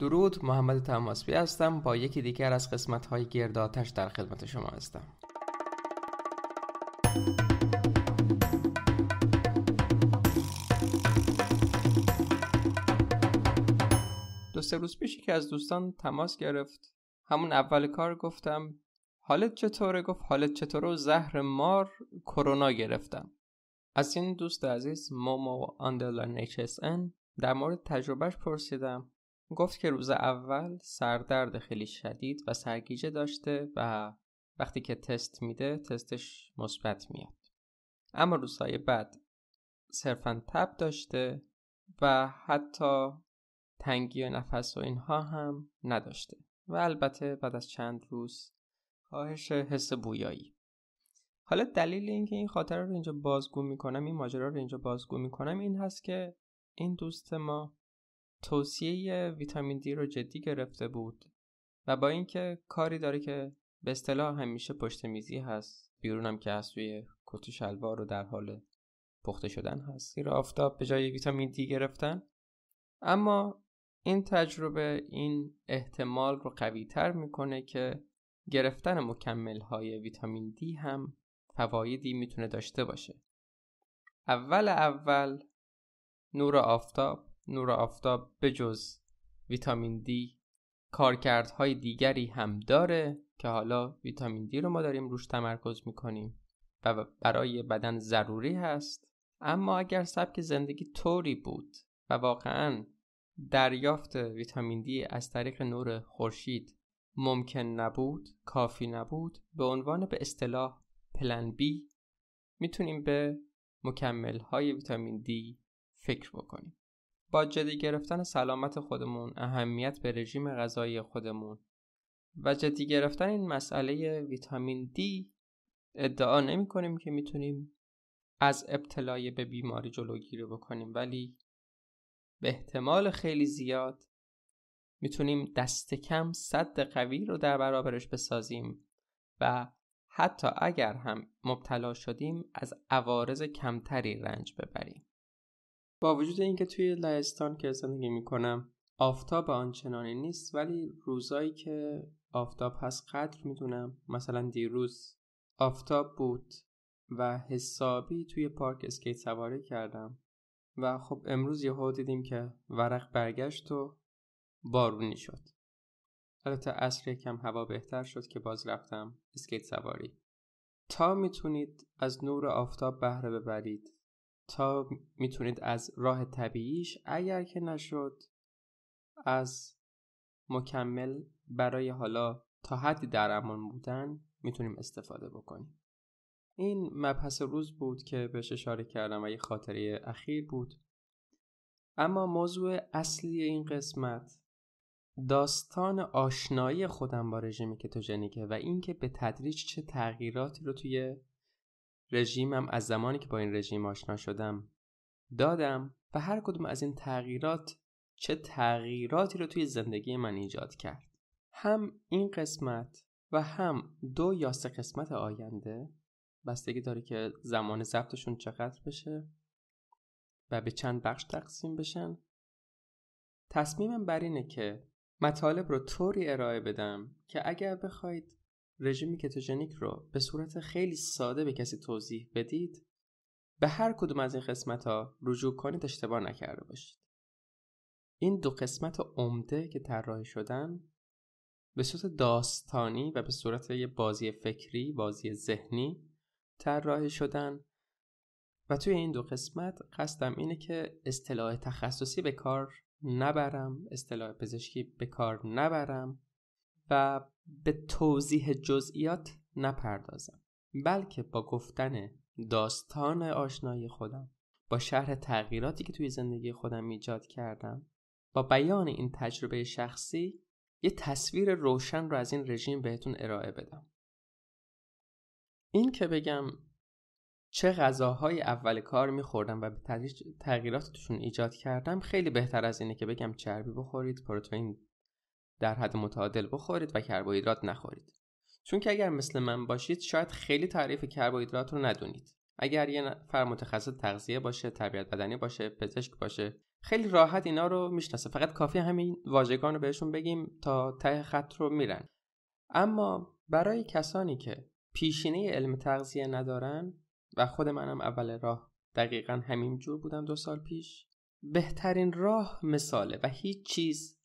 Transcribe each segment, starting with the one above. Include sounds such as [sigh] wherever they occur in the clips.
درود محمد تماسبی هستم با یکی دیگر از قسمت های گرداتش در خدمت شما هستم دو سه روز پیشی که از دوستان تماس گرفت همون اول کار گفتم حالت چطوره گفت حالت چطوره و زهر مار کرونا گرفتم از این دوست عزیز مومو آندرلاین HSN در مورد تجربهش پرسیدم گفت که روز اول سردرد خیلی شدید و سرگیجه داشته و وقتی که تست میده تستش مثبت میاد اما روزهای بعد صرفا تب داشته و حتی تنگی و نفس و اینها هم نداشته و البته بعد از چند روز کاهش حس بویایی حالا دلیل اینکه این خاطره رو اینجا بازگو میکنم این ماجرا رو اینجا بازگو میکنم این هست که این دوست ما توصیه ویتامین دی رو جدی گرفته بود و با اینکه کاری داره که به اصطلاح همیشه پشت میزی هست بیرونم که از توی کت شلوار و در حال پخته شدن هست زیر آفتاب به جای ویتامین دی گرفتن اما این تجربه این احتمال رو قوی تر میکنه که گرفتن مکمل های ویتامین دی هم فوایدی میتونه داشته باشه اول اول نور آفتاب نور آفتاب بجز ویتامین دی کارکردهای دیگری هم داره که حالا ویتامین دی رو ما داریم روش تمرکز میکنیم و برای بدن ضروری هست اما اگر سبک زندگی طوری بود و واقعا دریافت ویتامین دی از طریق نور خورشید ممکن نبود کافی نبود به عنوان به اصطلاح پلن بی میتونیم به مکمل های ویتامین دی فکر بکنیم با جدی گرفتن سلامت خودمون اهمیت به رژیم غذایی خودمون و جدی گرفتن این مسئله ویتامین دی ادعا نمی کنیم که میتونیم از ابتلای به بیماری جلوگیری بکنیم ولی به احتمال خیلی زیاد میتونیم دست کم صد قوی رو در برابرش بسازیم و حتی اگر هم مبتلا شدیم از عوارض کمتری رنج ببریم با وجود اینکه توی لهستان که زندگی میکنم آفتاب آنچنانی نیست ولی روزایی که آفتاب هست قدر میدونم مثلا دیروز آفتاب بود و حسابی توی پارک اسکیت سواری کردم و خب امروز یهو دیدیم که ورق برگشت و بارونی شد البته اصر یکم هوا بهتر شد که باز رفتم اسکیت سواری تا میتونید از نور آفتاب بهره ببرید تا میتونید از راه طبیعیش اگر که نشد از مکمل برای حالا تا حدی در امان بودن میتونیم استفاده بکنیم این مبحث روز بود که بهش اشاره کردم و یه خاطره اخیر بود اما موضوع اصلی این قسمت داستان آشنایی خودم با رژیم کتوژنیکه و اینکه به تدریج چه تغییراتی رو توی رژیمم از زمانی که با این رژیم آشنا شدم دادم و هر کدوم از این تغییرات چه تغییراتی رو توی زندگی من ایجاد کرد هم این قسمت و هم دو یا سه قسمت آینده بستگی داره که زمان ضبطشون چقدر بشه و به چند بخش تقسیم بشن تصمیمم بر اینه که مطالب رو طوری ارائه بدم که اگر بخواید رژیم کتوژنیک رو به صورت خیلی ساده به کسی توضیح بدید به هر کدوم از این قسمت ها رجوع کنید اشتباه نکرده باشید این دو قسمت عمده که طراحی شدن به صورت داستانی و به صورت یه بازی فکری بازی ذهنی طراحی شدن و توی این دو قسمت قصدم اینه که اصطلاح تخصصی به کار نبرم اصطلاح پزشکی به کار نبرم و به توضیح جزئیات نپردازم بلکه با گفتن داستان آشنایی خودم با شهر تغییراتی که توی زندگی خودم ایجاد کردم با بیان این تجربه شخصی یه تصویر روشن رو از این رژیم بهتون ارائه بدم این که بگم چه غذاهای اول کار میخوردم و به تغییرات توشون ایجاد کردم خیلی بهتر از اینه که بگم چربی بخورید پروتئین در حد متعادل بخورید و کربوهیدرات نخورید چون که اگر مثل من باشید شاید خیلی تعریف کربوهیدرات رو ندونید اگر یه نفر متخصص تغذیه باشه تربیت بدنی باشه پزشک باشه خیلی راحت اینا رو میشناسه فقط کافی همین واژگان رو بهشون بگیم تا ته خط رو میرن اما برای کسانی که پیشینه علم تغذیه ندارن و خود منم اول راه دقیقا همین جور بودم دو سال پیش بهترین راه مثاله و هیچ چیز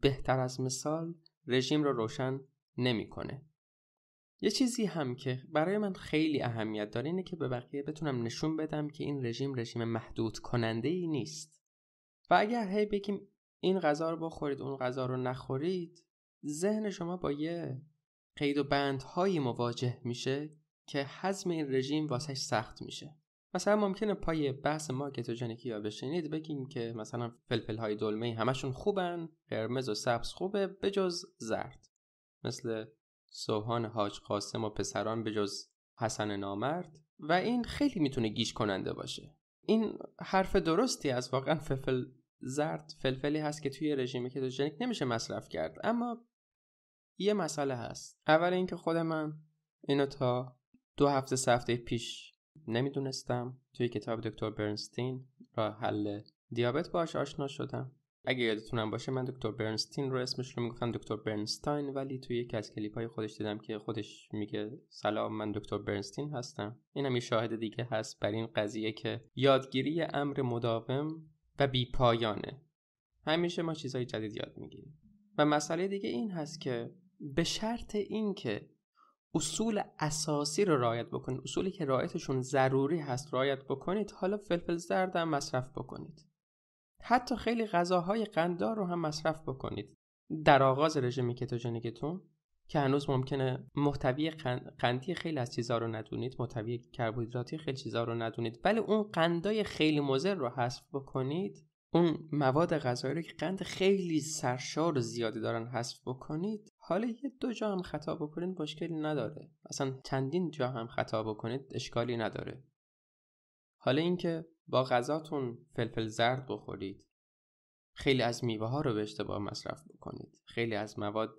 بهتر از مثال رژیم رو روشن نمیکنه یه چیزی هم که برای من خیلی اهمیت داره اینه که به بقیه بتونم نشون بدم که این رژیم رژیم محدود کننده ای نیست و اگر هی بگیم این غذا رو بخورید اون غذا رو نخورید ذهن شما با یه قید و بندهایی مواجه میشه که حزم این رژیم واسهش سخت میشه مثلا ممکنه پای بحث ما کتوژنیکی یا بشنید بگیم که مثلا فلفل های دلمه همشون خوبن قرمز و سبز خوبه بجز زرد مثل سوهان حاج قاسم و پسران بجز حسن نامرد و این خیلی میتونه گیش کننده باشه این حرف درستی از واقعا فلفل زرد فلفلی هست که توی رژیم کتوژنیک نمیشه مصرف کرد اما یه مسئله هست اول اینکه خود من اینو تا دو هفته سه هفته پیش نمیدونستم توی کتاب دکتر برنستین را حل دیابت باش آشنا شدم اگه یادتونم باشه من دکتر برنستین رو اسمش رو میگفتم دکتر برنستاین ولی توی یکی از کلیپ های خودش دیدم که خودش میگه سلام من دکتر برنستین هستم اینم یه شاهد دیگه هست بر این قضیه که یادگیری امر مداوم و بی پایانه. همیشه ما چیزهای جدید یاد میگیریم و مسئله دیگه این هست که به شرط اینکه اصول اساسی رو رعایت بکنید اصولی که رعایتشون ضروری هست رعایت بکنید حالا فلفل زرد هم مصرف بکنید حتی خیلی غذاهای قنددار رو هم مصرف بکنید در آغاز رژیم کتوژنیکتون که هنوز ممکنه محتوی قندی خیلی از چیزها رو ندونید محتوی کربوهیدراتی خیلی چیزها رو ندونید ولی اون قندای خیلی مضر رو حذف بکنید اون مواد غذایی رو که قند خیلی سرشار و زیادی دارن حذف بکنید حالا یه دو جا هم خطا بکنید مشکلی نداره اصلا چندین جا هم خطا بکنید اشکالی نداره حالا اینکه با غذاتون فلفل زرد بخورید خیلی از میوه ها رو به اشتباه مصرف بکنید خیلی از مواد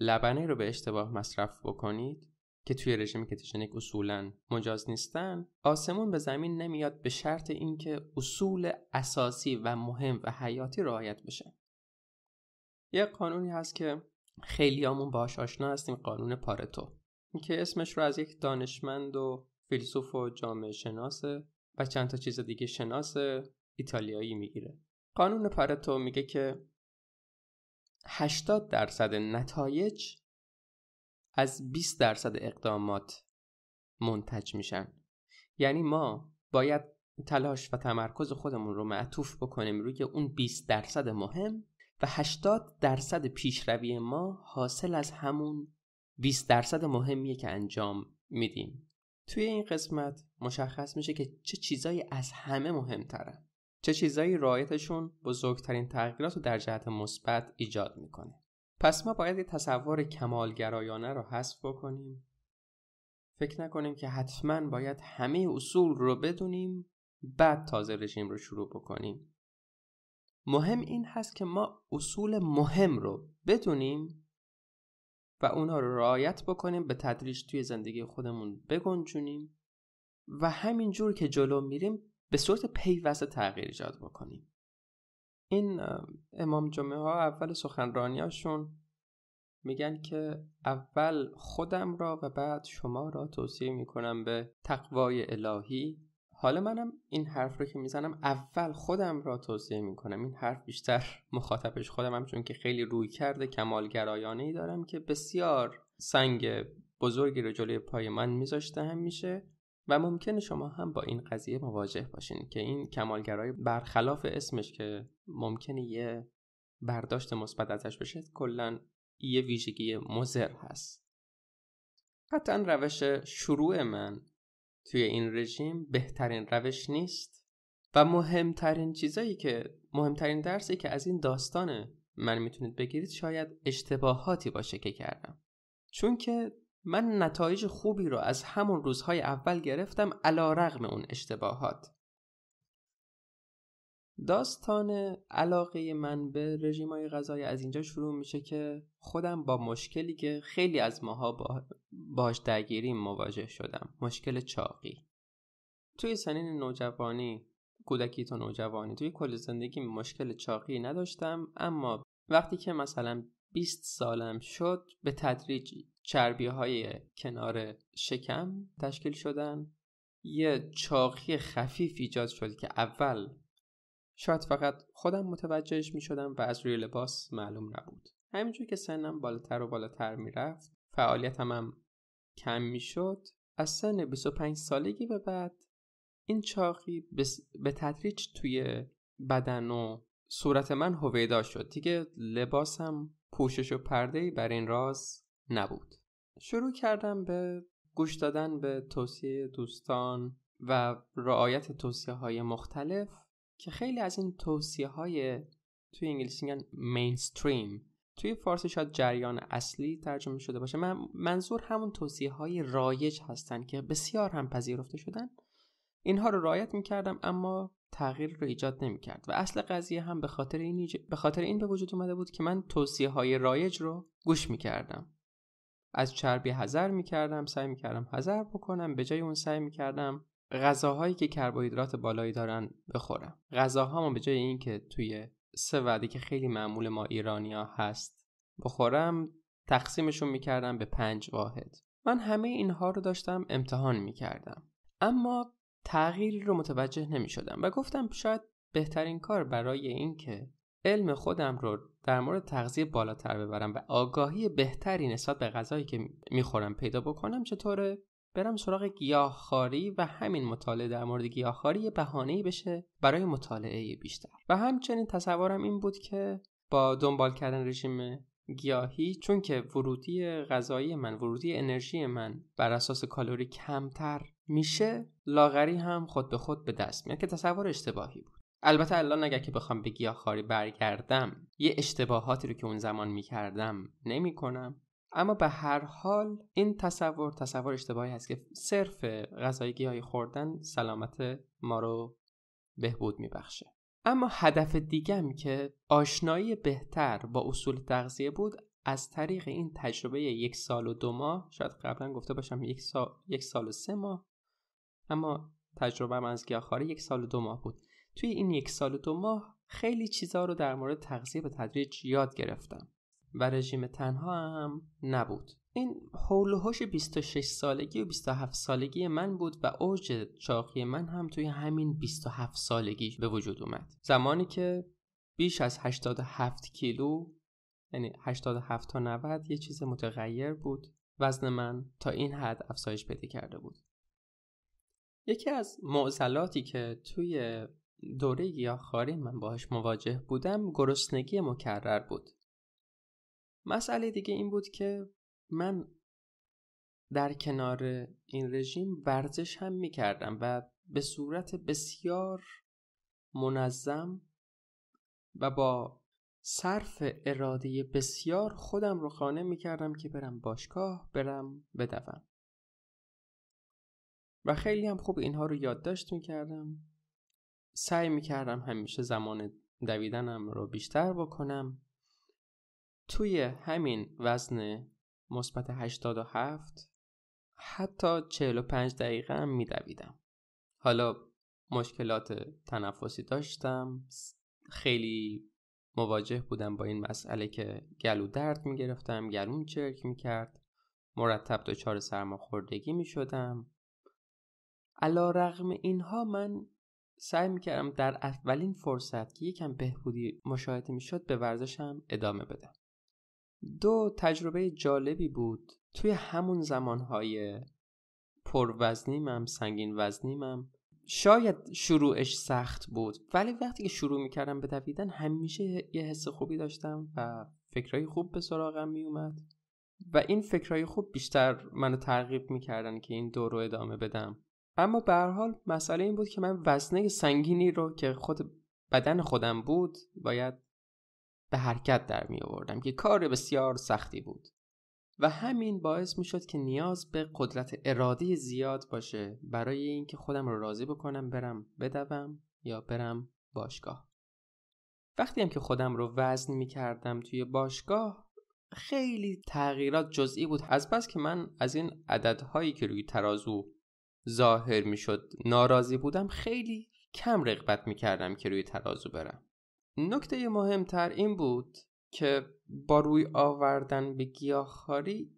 لبنه رو به اشتباه مصرف بکنید که توی رژیم کتوژنیک اصولا مجاز نیستن آسمون به زمین نمیاد به شرط اینکه اصول اساسی و مهم و حیاتی رعایت بشه یه قانونی هست که خیلیامون باهاش آشنا هستیم قانون پارتو که اسمش رو از یک دانشمند و فیلسوف و جامعه شناسه و چند تا چیز دیگه شناس ایتالیایی میگیره قانون پارتو میگه که 80 درصد نتایج از 20 درصد اقدامات منتج میشن یعنی ما باید تلاش و تمرکز خودمون رو معطوف بکنیم روی اون 20 درصد مهم و 80 درصد پیشروی ما حاصل از همون 20 درصد مهمیه که انجام میدیم توی این قسمت مشخص میشه که چه چیزایی از همه مهمتره، چه چیزایی رایتشون بزرگترین تغییرات رو در جهت مثبت ایجاد میکنه پس ما باید یه تصور کمالگرایانه رو حذف بکنیم فکر نکنیم که حتما باید همه اصول رو بدونیم بعد تازه رژیم رو شروع بکنیم مهم این هست که ما اصول مهم رو بدونیم و اونها رو رعایت بکنیم به تدریج توی زندگی خودمون بگنجونیم و همین جور که جلو میریم به صورت پیوسته تغییر ایجاد بکنیم این امام جمعه ها اول سخنرانیاشون میگن که اول خودم را و بعد شما را توصیه میکنم به تقوای الهی حالا منم این حرف رو که میزنم اول خودم را توصیه میکنم این حرف بیشتر [laughs] مخاطبش خودم هم چون که خیلی روی کرده کمالگرایانه ای دارم که بسیار سنگ بزرگی رو جلوی پای من میذاشته هم میشه و ممکنه شما هم با این قضیه مواجه باشین که این کمالگرایی برخلاف اسمش که ممکنه یه برداشت مثبت ازش بشه کلا یه ویژگی مضر هست قطعا روش شروع من توی این رژیم بهترین روش نیست و مهمترین چیزایی که مهمترین درسی که از این داستان من میتونید بگیرید شاید اشتباهاتی باشه که کردم چون که من نتایج خوبی رو از همون روزهای اول گرفتم علا رغم اون اشتباهات داستان علاقه من به رژیمای غذایی از اینجا شروع میشه که خودم با مشکلی که خیلی از ماها با... باش درگیریم مواجه شدم مشکل چاقی توی سنین نوجوانی کودکی تا نوجوانی توی کل زندگی مشکل چاقی نداشتم اما وقتی که مثلا 20 سالم شد به تدریج چربی های کنار شکم تشکیل شدن یه چاقی خفیف ایجاد شد که اول شاید فقط خودم متوجهش می شدم و از روی لباس معلوم نبود همینجور که سنم بالاتر و بالاتر میرفت فعالیتم هم کم می شد از سن 25 سالگی به بعد این چاقی به تدریج توی بدن و صورت من هویدا شد دیگه لباسم پوشش و پرده بر این راز نبود شروع کردم به گوش دادن به توصیه دوستان و رعایت توصیه های مختلف که خیلی از این توصیه های توی انگلیسی میگن مینستریم توی فارسی شاید جریان اصلی ترجمه شده باشه من منظور همون توصیه های رایج هستن که بسیار هم پذیرفته شدن اینها رو رعایت میکردم اما تغییر رو ایجاد نمیکرد و اصل قضیه هم به خاطر این به خاطر این به وجود اومده بود که من توصیه های رایج رو گوش میکردم از چربی حذر میکردم سعی میکردم حذر بکنم به جای اون سعی میکردم غذاهایی که کربوهیدرات بالایی دارن بخورم غذاهامو به جای اینکه توی سه وعده که خیلی معمول ما ایرانیا هست بخورم تقسیمشون میکردم به پنج واحد من همه اینها رو داشتم امتحان میکردم اما تغییری رو متوجه نمیشدم و گفتم شاید بهترین کار برای اینکه علم خودم رو در مورد تغذیه بالاتر ببرم و آگاهی بهتری نسبت به غذایی که میخورم پیدا بکنم چطوره برم سراغ گیاهخواری و همین مطالعه در مورد گیاهخواری یه ای بشه برای مطالعه بیشتر و همچنین تصورم این بود که با دنبال کردن رژیم گیاهی چون که ورودی غذایی من ورودی انرژی من بر اساس کالوری کمتر میشه لاغری هم خود به خود به دست میاد که تصور اشتباهی بود البته الان اگر که بخوام به گیاهخواری برگردم یه اشتباهاتی رو که اون زمان میکردم نمیکنم اما به هر حال این تصور تصور اشتباهی هست که صرف غذای گیاهی خوردن سلامت ما رو بهبود میبخشه اما هدف دیگم که آشنایی بهتر با اصول تغذیه بود از طریق این تجربه یک سال و دو ماه شاید قبلا گفته باشم یک, سال یک سال و سه ماه اما تجربه من از گیاهخواری یک سال و دو ماه بود توی این یک سال و دو ماه خیلی چیزا رو در مورد تغذیه به تدریج یاد گرفتم و رژیم تنها هم نبود این حول و حوش 26 سالگی و 27 سالگی من بود و اوج چاقی من هم توی همین 27 سالگی به وجود اومد زمانی که بیش از 87 کیلو یعنی 87 تا 90 یه چیز متغیر بود وزن من تا این حد افزایش پیدا کرده بود یکی از معضلاتی که توی دوره گیاهخواری من باهاش مواجه بودم گرسنگی مکرر بود مسئله دیگه این بود که من در کنار این رژیم ورزش هم می کردم و به صورت بسیار منظم و با صرف اراده بسیار خودم رو خانه می کردم که برم باشگاه برم بدوم و خیلی هم خوب اینها رو یادداشت می کردم سعی میکردم همیشه زمان دویدنم رو بیشتر بکنم توی همین وزن مثبت 87 حتی 45 دقیقه هم میدویدم حالا مشکلات تنفسی داشتم خیلی مواجه بودم با این مسئله که گلو درد میگرفتم گلون چرک میکرد مرتب دچار سرماخوردگی میشدم علا رغم اینها من سعی میکردم در اولین فرصت که یکم بهبودی مشاهده میشد به ورزشم ادامه بدم دو تجربه جالبی بود توی همون زمانهای پروزنیمم سنگین وزنیمم شاید شروعش سخت بود ولی وقتی که شروع میکردم به دویدن همیشه یه حس خوبی داشتم و فکرهای خوب به سراغم میومد و این فکرهای خوب بیشتر منو ترغیب میکردن که این دور رو ادامه بدم اما به حال مسئله این بود که من وزنه سنگینی رو که خود بدن خودم بود باید به حرکت در می آوردم که کار بسیار سختی بود و همین باعث می شد که نیاز به قدرت اراده زیاد باشه برای اینکه خودم رو راضی بکنم برم بدوم یا برم باشگاه وقتی هم که خودم رو وزن می کردم توی باشگاه خیلی تغییرات جزئی بود از بس که من از این عددهایی که روی ترازو ظاهر میشد ناراضی بودم خیلی کم رغبت میکردم که روی ترازو برم نکته مهمتر این بود که با روی آوردن به گیاهخواری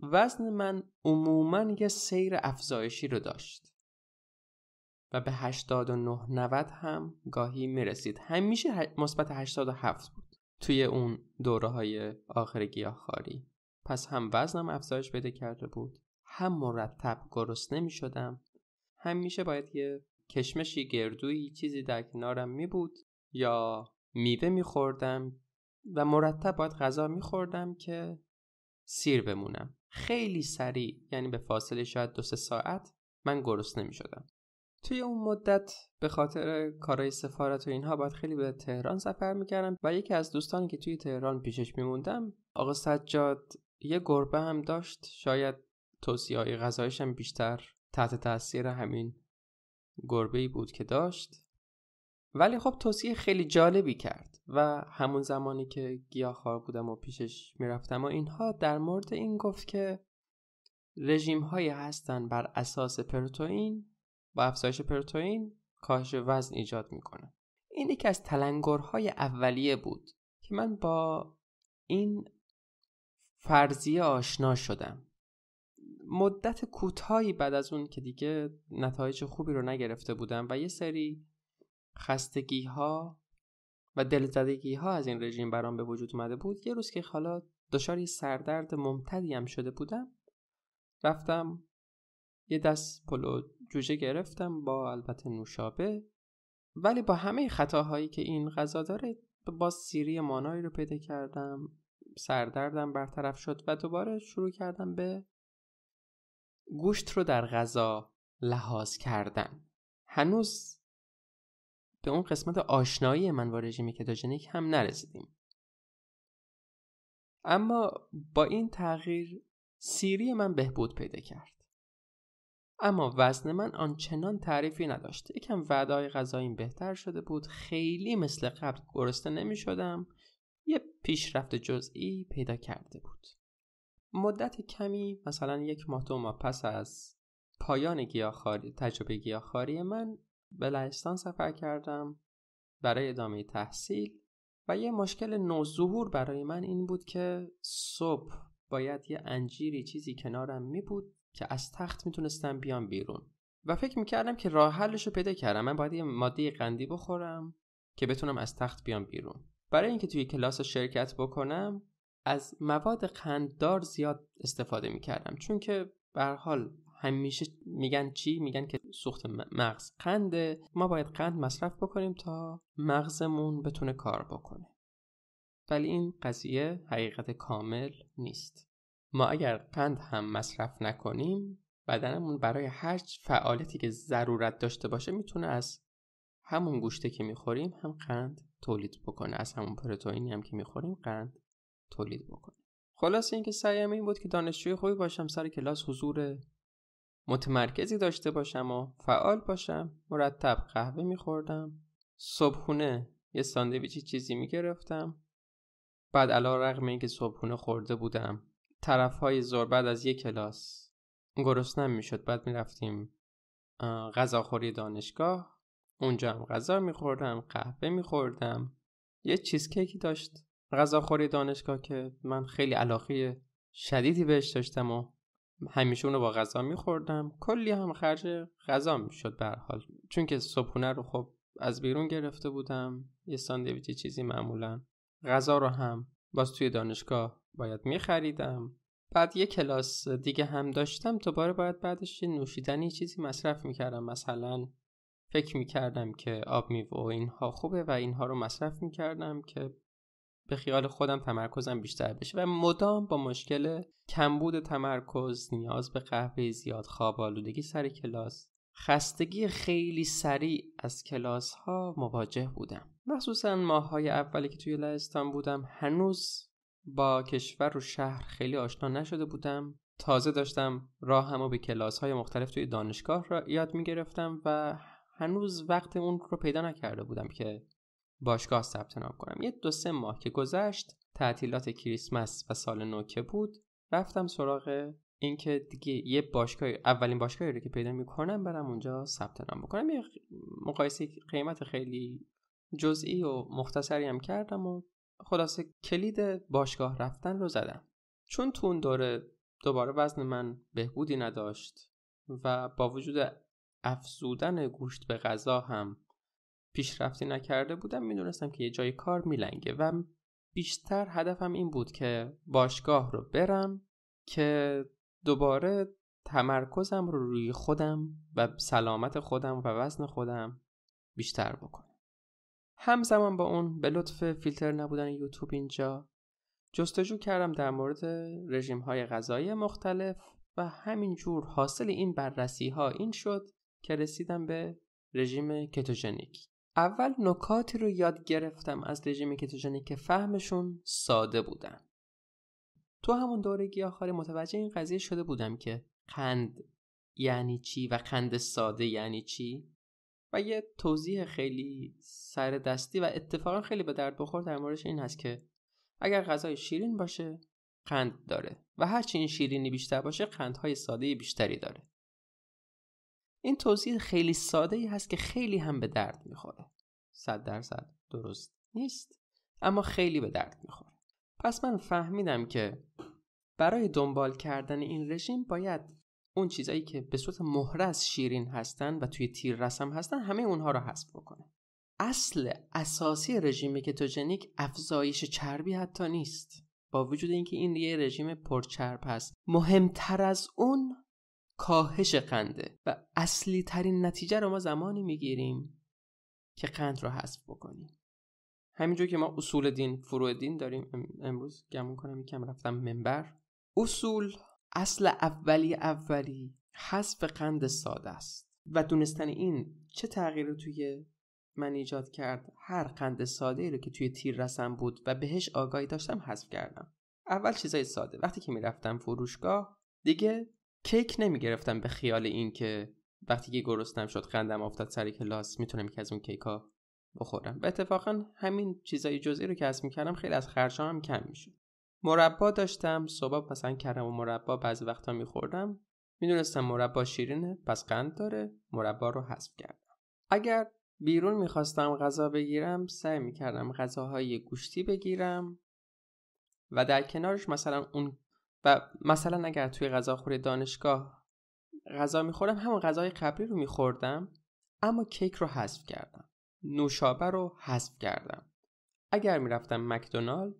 وزن من عموما یه سیر افزایشی رو داشت و به 89 90 هم گاهی میرسید همیشه مثبت 87 بود توی اون دوره های آخر گیاهخواری پس هم وزنم افزایش پیدا کرده بود هم مرتب گرست نمی شدم همیشه باید یه کشمشی گردویی چیزی در کنارم می بود یا میوه می خوردم و مرتب باید غذا می خوردم که سیر بمونم خیلی سریع یعنی به فاصله شاید دو سه ساعت من گرست نمی شدم توی اون مدت به خاطر کارای سفارت و اینها باید خیلی به تهران سفر میکردم و یکی از دوستانی که توی تهران پیشش میموندم آقا سجاد یه گربه هم داشت شاید توصیه های غذایش هم بیشتر تحت تاثیر همین گربه بود که داشت ولی خب توصیه خیلی جالبی کرد و همون زمانی که گیاهخوار بودم و پیشش میرفتم و اینها در مورد این گفت که رژیم هایی هستن بر اساس پروتئین با افزایش پروتئین کاهش وزن ایجاد میکنه این یکی از تلنگرهای اولیه بود که من با این فرضیه آشنا شدم مدت کوتاهی بعد از اون که دیگه نتایج خوبی رو نگرفته بودم و یه سری خستگی ها و دلزدگی ها از این رژیم برام به وجود اومده بود یه روز که حالا دچار سردرد ممتدی شده بودم رفتم یه دست پلو جوجه گرفتم با البته نوشابه ولی با همه خطاهایی که این غذا داره با سیری مانایی رو پیدا کردم سردردم برطرف شد و دوباره شروع کردم به گوشت رو در غذا لحاظ کردن هنوز به اون قسمت آشنایی من با رژیم کتوژنیک هم نرسیدیم اما با این تغییر سیری من بهبود پیدا کرد اما وزن من آنچنان تعریفی نداشت یکم وعدای غذاییم بهتر شده بود خیلی مثل قبل گرسنه نمی شدم یه پیشرفت جزئی پیدا کرده بود مدت کمی مثلا یک ماه دو ماه پس از پایان گیاهخواری تجربه گیاهخواری من به لهستان سفر کردم برای ادامه تحصیل و یه مشکل نوظهور برای من این بود که صبح باید یه انجیری چیزی کنارم می بود که از تخت میتونستم بیام بیرون و فکر میکردم که راه حلش رو پیدا کردم من باید یه ماده قندی بخورم که بتونم از تخت بیام بیرون برای اینکه توی کلاس شرکت بکنم از مواد قنددار زیاد استفاده میکردم چون که به حال همیشه میگن چی میگن که سوخت مغز قنده ما باید قند مصرف بکنیم تا مغزمون بتونه کار بکنه ولی این قضیه حقیقت کامل نیست ما اگر قند هم مصرف نکنیم بدنمون برای هر فعالیتی که ضرورت داشته باشه میتونه از همون گوشته که میخوریم هم قند تولید بکنه از همون پروتئینی هم که میخوریم قند تولید بکنه خلاص اینکه سعیم این بود که دانشجوی خوبی باشم سر کلاس حضور متمرکزی داشته باشم و فعال باشم مرتب قهوه میخوردم صبحونه یه ساندویچی چیزی میگرفتم بعد علا رقم اینکه صبحونه خورده بودم طرف های زور بعد از یک کلاس گرسنم نمیشد بعد میرفتیم غذاخوری دانشگاه اونجا هم غذا میخوردم قهوه میخوردم یه چیزکیکی داشت غذاخوری دانشگاه که من خیلی علاقه شدیدی بهش داشتم و همیشه اونو با غذا میخوردم کلی هم خرج غذا میشد به حال چون که صبحونه رو خب از بیرون گرفته بودم یه ساندویچ چیزی معمولا غذا رو هم باز توی دانشگاه باید میخریدم بعد یه کلاس دیگه هم داشتم دوباره باید بعدش یه نوشیدنی چیزی مصرف میکردم مثلا فکر میکردم که آب میوه و اینها خوبه و اینها رو مصرف میکردم که به خیال خودم تمرکزم بیشتر بشه و مدام با مشکل کمبود تمرکز نیاز به قهوه زیاد خواب آلودگی سر کلاس خستگی خیلی سریع از کلاس ها مواجه بودم مخصوصا ماه های اولی که توی لهستان بودم هنوز با کشور و شهر خیلی آشنا نشده بودم تازه داشتم راهم و به کلاس های مختلف توی دانشگاه را یاد می و هنوز وقت اون رو پیدا نکرده بودم که باشگاه ثبت نام کنم یه دو سه ماه که گذشت تعطیلات کریسمس و سال نو که بود رفتم سراغ اینکه دیگه یه باشگاه اولین باشگاهی رو که پیدا میکنم برم اونجا ثبت نام بکنم یه مقایسه قیمت خیلی جزئی و مختصری هم کردم و خلاصه کلید باشگاه رفتن رو زدم چون تو اون دوره دوباره وزن من بهبودی نداشت و با وجود افزودن گوشت به غذا هم پیشرفتی نکرده بودم میدونستم که یه جای کار میلنگه و بیشتر هدفم این بود که باشگاه رو برم که دوباره تمرکزم رو روی خودم و سلامت خودم و وزن خودم بیشتر بکنم همزمان با اون به لطف فیلتر نبودن یوتیوب اینجا جستجو کردم در مورد رژیم های غذایی مختلف و همینجور حاصل این بررسی ها این شد که رسیدم به رژیم کتوژنیک اول نکاتی رو یاد گرفتم از رژیم کتوژنی که فهمشون ساده بودن تو همون دوره گیاهخواری متوجه این قضیه شده بودم که قند یعنی چی و قند ساده یعنی چی و یه توضیح خیلی سر دستی و اتفاقا خیلی به درد بخور در موردش این هست که اگر غذای شیرین باشه قند داره و هرچی این شیرینی بیشتر باشه قندهای ساده بیشتری داره این توضیح خیلی ساده ای هست که خیلی هم به درد میخوره صد درصد درست نیست اما خیلی به درد میخوره پس من فهمیدم که برای دنبال کردن این رژیم باید اون چیزایی که به صورت مهرز شیرین هستن و توی تیر رسم هستن همه اونها رو حذف بکنه اصل اساسی رژیم کتوژنیک افزایش چربی حتی نیست با وجود اینکه این یه رژیم پرچرب هست مهمتر از اون کاهش قنده و اصلی ترین نتیجه رو ما زمانی میگیریم که قند رو حذف بکنیم همینجور که ما اصول دین فروع دین داریم امروز گمون کنم یکم رفتم منبر اصول اصل اولی اولی حذف قند ساده است و دونستن این چه تغییر رو توی من ایجاد کرد هر قند ساده ای رو که توی تیر رسم بود و بهش آگاهی داشتم حذف کردم اول چیزای ساده وقتی که میرفتم فروشگاه دیگه کیک نمیگرفتم به خیال اینکه وقتی که گرسنم شد قندم افتاد سر کلاس میتونم یکی از اون کیک ها بخورم به اتفاقا همین چیزای جزئی رو که میکردم خیلی از خرجام هم کم میشد مربا داشتم صبح مثلا کردم و مربا بعضی وقتا میخوردم میدونستم مربا شیرینه پس قند داره مربا رو حذف کردم اگر بیرون میخواستم غذا بگیرم سعی میکردم غذاهای گوشتی بگیرم و در کنارش مثلا اون و مثلا اگر توی غذاخوری دانشگاه غذا میخورم همون غذای قبلی رو میخوردم اما کیک رو حذف کردم نوشابه رو حذف کردم اگر میرفتم مکدونالد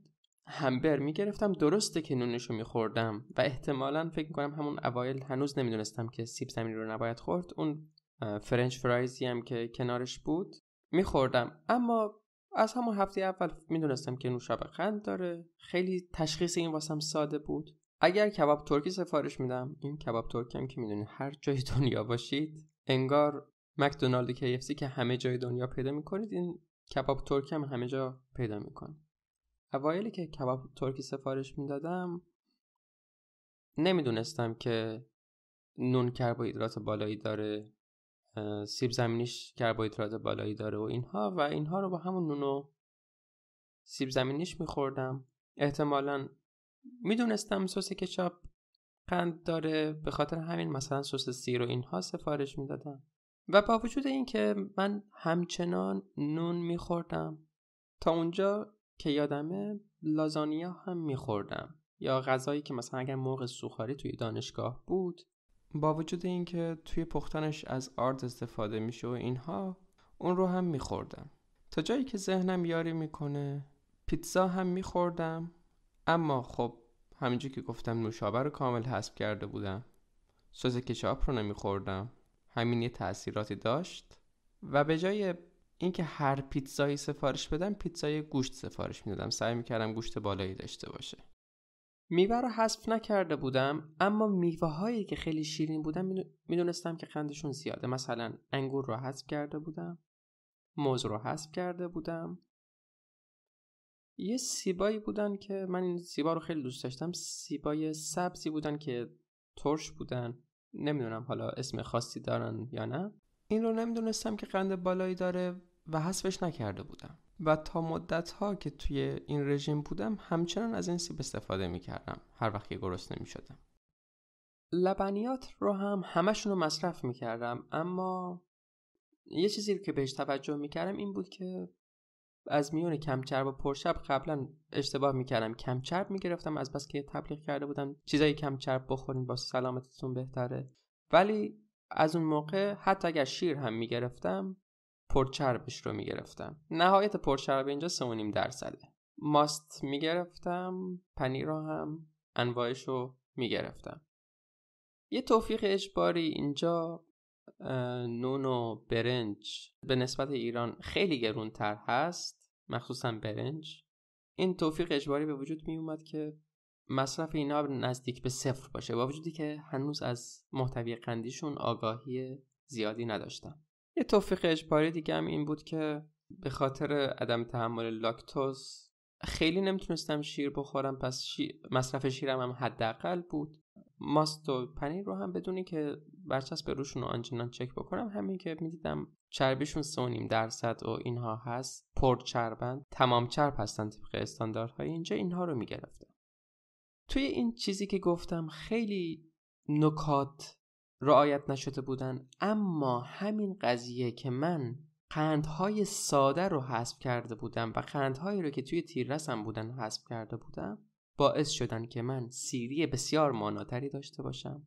همبر میگرفتم درسته که نونش رو میخوردم و احتمالا فکر میکنم همون اوایل هنوز نمیدونستم که سیب زمینی رو نباید خورد اون فرنچ فرایزی هم که کنارش بود میخوردم اما از همون هفته اول میدونستم که نوشابه قند داره خیلی تشخیص این واسم ساده بود اگر کباب ترکی سفارش میدم این کباب ترکی هم که میدونید هر جای [laughs] دنیا باشید انگار مکدونالد KFC که همه جای دنیا پیدا میکنید این کباب ترکی هم همه جا پیدا میکن. اوایلی که کباب ترکی سفارش میدادم نمیدونستم که نون کربوهیدرات بالایی داره سیب زمینیش کربوهیدرات بالایی داره و اینها و اینها رو با همون نون و سیب زمینیش میخوردم احتمالا میدونستم سس کچاپ قند داره به خاطر همین مثلا سس سیر و اینها سفارش میدادم و با وجود اینکه من همچنان نون میخوردم تا اونجا که یادمه لازانیا هم میخوردم یا غذایی که مثلا اگر مرغ سوخاری توی دانشگاه بود با وجود اینکه توی پختنش از آرد استفاده میشه و اینها اون رو هم میخوردم تا جایی که ذهنم یاری میکنه پیتزا هم میخوردم اما خب همینجور که گفتم نوشابه رو کامل حذف کرده بودم سس کچاپ رو نمیخوردم همین یه تاثیراتی داشت و به جای اینکه هر پیتزایی سفارش بدم پیتزای گوشت سفارش میدادم سعی میکردم گوشت بالایی داشته باشه میوه رو حذف نکرده بودم اما میوه هایی که خیلی شیرین بودن میدونستم که قندشون زیاده مثلا انگور رو حذف کرده بودم موز رو حذف کرده بودم یه سیبایی بودن که من این سیبا رو خیلی دوست داشتم سیبای سبزی بودن که ترش بودن نمیدونم حالا اسم خاصی دارن یا نه این رو نمیدونستم که قند بالایی داره و حسفش نکرده بودم و تا مدت ها که توی این رژیم بودم همچنان از این سیب استفاده می هر وقت که گرسنه می لبنیات رو هم همشون رو مصرف می کردم اما یه چیزی که بهش توجه می این بود که از میون کمچرب و پرشب قبلا اشتباه میکردم کمچرب میگرفتم از بس که تبلیغ کرده بودم چیزای کمچرب بخورین با سلامتتون بهتره ولی از اون موقع حتی اگر شیر هم میگرفتم پرچربش رو میگرفتم نهایت پرچرب اینجا 3.5 درصده ماست میگرفتم پنیر رو هم انواعش رو میگرفتم یه توفیق اجباری اینجا نون و برنج به نسبت ایران خیلی گرونتر هست مخصوصا برنج این توفیق اجباری به وجود می اومد که مصرف اینا نزدیک به صفر باشه با وجودی که هنوز از محتوی قندیشون آگاهی زیادی نداشتم یه توفیق اجباری دیگه هم این بود که به خاطر عدم تحمل لاکتوز خیلی نمیتونستم شیر بخورم پس مصرف شیرم هم حداقل بود ماست و پنیر رو هم بدونی که برچسب به روشون رو آنچنان چک بکنم همین که میدیدم چربیشون سونیم درصد و اینها هست پر چربن تمام چرب هستن طبق استانداردهای اینجا اینها رو میگرفتم توی این چیزی که گفتم خیلی نکات رعایت نشده بودن اما همین قضیه که من قندهای ساده رو حذف کرده بودم و قندهایی رو که توی تیررسم بودن حذف کرده بودم باعث شدن که من سیری بسیار ماناتری داشته باشم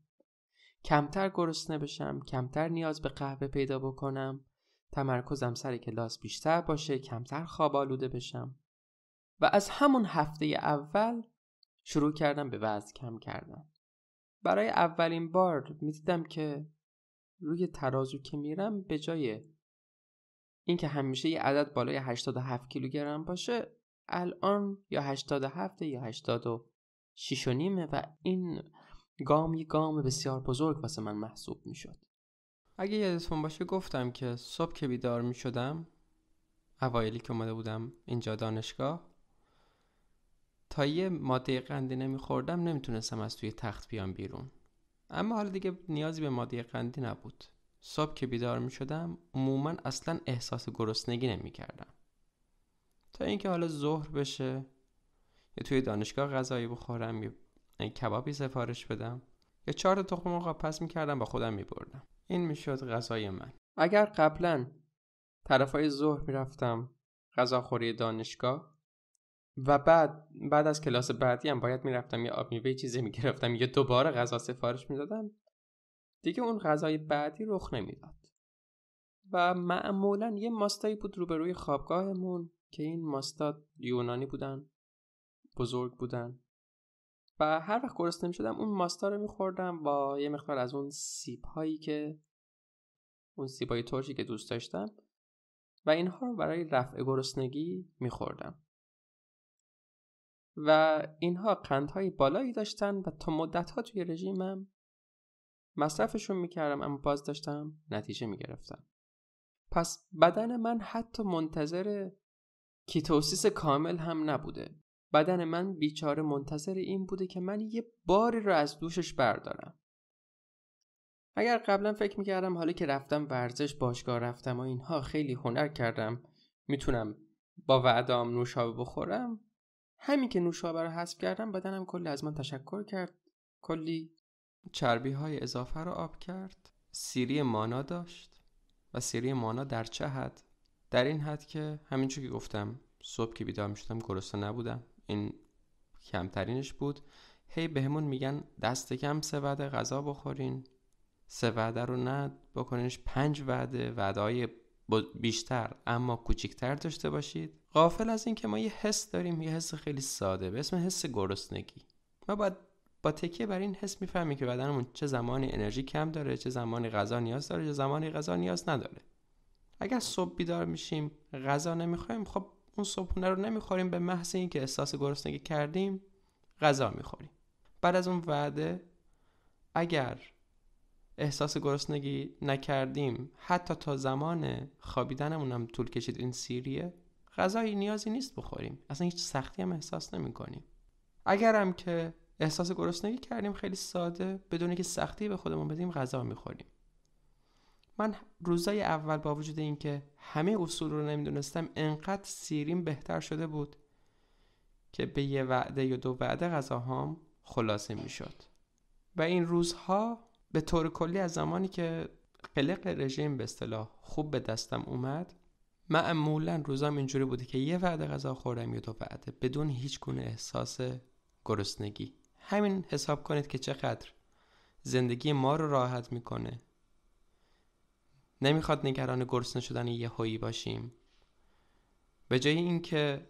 کمتر گرسنه بشم کمتر نیاز به قهوه پیدا بکنم تمرکزم سر کلاس بیشتر باشه کمتر خواب آلوده بشم و از همون هفته اول شروع کردم به وزن کم کردن برای اولین بار میدیدم که روی ترازو که میرم به جای اینکه همیشه یه عدد بالای 87 کیلوگرم باشه الان یا 87 یا 86 و نیمه و این گام گام بسیار بزرگ واسه من محسوب می شد اگه یادتون باشه گفتم که صبح که بیدار می شدم اوایلی که اومده بودم اینجا دانشگاه تا یه ماده قندی نمیخوردم نمیتونستم از توی تخت بیام بیرون اما حالا دیگه نیازی به ماده قندی نبود صبح که بیدار می شدم عموما اصلا احساس گرسنگی نمی کردم تا اینکه حالا ظهر بشه یا توی دانشگاه غذایی بخورم یا یعنی کبابی سفارش بدم یا چهار تا تخم مرغ پس میکردم با خودم میبردم این میشد غذای من اگر قبلا طرفای ظهر میرفتم غذاخوری دانشگاه و بعد بعد از کلاس بعدی هم باید میرفتم یا آب میوه چیزی میگرفتم یا دوباره غذا سفارش میدادم دیگه اون غذای بعدی رخ نمیداد و معمولا یه ماستایی بود روبروی خوابگاهمون که این ماستا یونانی بودن بزرگ بودن و هر وقت گرسنه شدم اون ماستا رو میخوردم با یه مقدار از اون سیب هایی که اون های ترشی که دوست داشتم و اینها رو برای رفع گرسنگی میخوردم و اینها قندهای بالایی داشتن و تا مدت ها توی رژیمم مصرفشون میکردم اما باز داشتم نتیجه میگرفتم پس بدن من حتی منتظر کیتوسیس کامل هم نبوده بدن من بیچاره منتظر این بوده که من یه باری رو از دوشش بردارم اگر قبلا فکر میکردم حالا که رفتم ورزش باشگاه رفتم و اینها خیلی هنر کردم میتونم با وعدام نوشابه بخورم همین که نوشابه رو حذف کردم بدنم کلی از من تشکر کرد کلی چربی های اضافه رو آب کرد سیری مانا داشت و سیری مانا در چه حد در این حد که همین که گفتم صبح که بیدار میشدم گرسنه نبودم این کمترینش بود هی بهمون میگن دست کم سه وعده غذا بخورین سه وعده رو نه بکنینش پنج وعده وعده های بیشتر اما کوچیکتر داشته باشید غافل از اینکه ما یه حس داریم یه حس خیلی ساده به اسم حس گرسنگی ما با تکیه بر این حس میفهمیم که بدنمون چه زمانی انرژی کم داره چه زمانی غذا نیاز داره چه زمانی غذا نیاز نداره اگر صبح بیدار میشیم غذا نمیخوریم خب اون صبحونه رو نمیخوریم به محض اینکه احساس گرسنگی کردیم غذا میخوریم بعد از اون وعده اگر احساس گرسنگی نکردیم حتی تا زمان خوابیدنمون هم طول کشید این سیریه غذایی نیازی نیست بخوریم اصلا هیچ سختی هم احساس نمی کنیم اگر هم که احساس گرسنگی کردیم خیلی ساده بدون که سختی به خودمون بدیم غذا میخوریم من روزای اول با وجود اینکه همه اصول رو نمیدونستم انقدر سیریم بهتر شده بود که به یه وعده یا دو وعده غذاهام خلاصه میشد و این روزها به طور کلی از زمانی که قلق رژیم به اصطلاح خوب به دستم اومد معمولا روزام اینجوری بوده که یه وعده غذا خوردم یا دو وعده بدون هیچ گونه احساس گرسنگی همین حساب کنید که چقدر زندگی ما رو راحت میکنه نمیخواد نگران گرسنه شدن یهویی باشیم به جای اینکه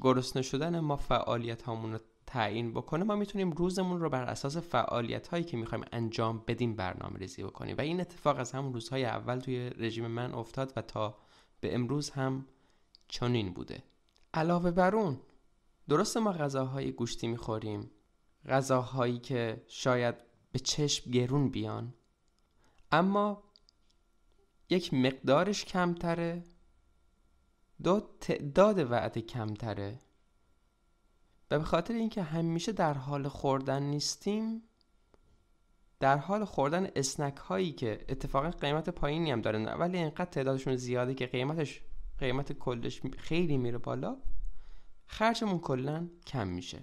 گرسنه شدن ما فعالیت هامون رو تعیین بکنه ما میتونیم روزمون رو بر اساس فعالیت هایی که میخوایم انجام بدیم برنامه ریزی بکنیم و این اتفاق از همون روزهای اول توی رژیم من افتاد و تا به امروز هم چنین بوده علاوه بر اون درست ما غذاهای گوشتی میخوریم غذاهایی که شاید به چشم گرون بیان اما یک مقدارش کمتره دو تعداد وعده کمتره و به خاطر اینکه همیشه در حال خوردن نیستیم در حال خوردن اسنک هایی که اتفاقا قیمت پایینی هم دارن ولی اینقدر تعدادشون زیاده که قیمتش قیمت کلش خیلی میره بالا خرجمون کلا کم میشه